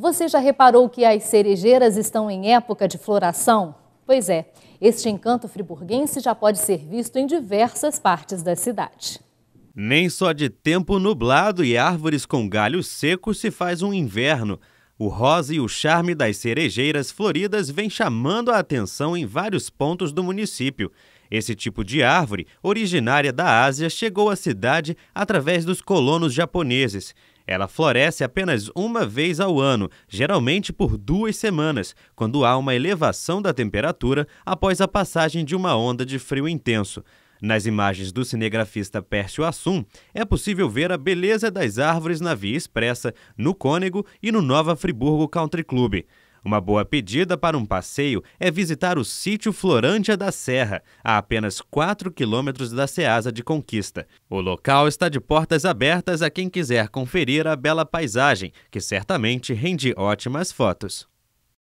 Você já reparou que as cerejeiras estão em época de floração? Pois é, este encanto friburguense já pode ser visto em diversas partes da cidade. Nem só de tempo nublado e árvores com galhos secos se faz um inverno. O rosa e o charme das cerejeiras floridas vem chamando a atenção em vários pontos do município. Esse tipo de árvore, originária da Ásia, chegou à cidade através dos colonos japoneses. Ela floresce apenas uma vez ao ano, geralmente por duas semanas, quando há uma elevação da temperatura após a passagem de uma onda de frio intenso. Nas imagens do cinegrafista Pércio Assum, é possível ver a beleza das árvores na Via Expressa, no Cônego e no Nova Friburgo Country Club. Uma boa pedida para um passeio é visitar o sítio Florândia da Serra, a apenas 4 quilômetros da Seasa de Conquista. O local está de portas abertas a quem quiser conferir a bela paisagem, que certamente rende ótimas fotos.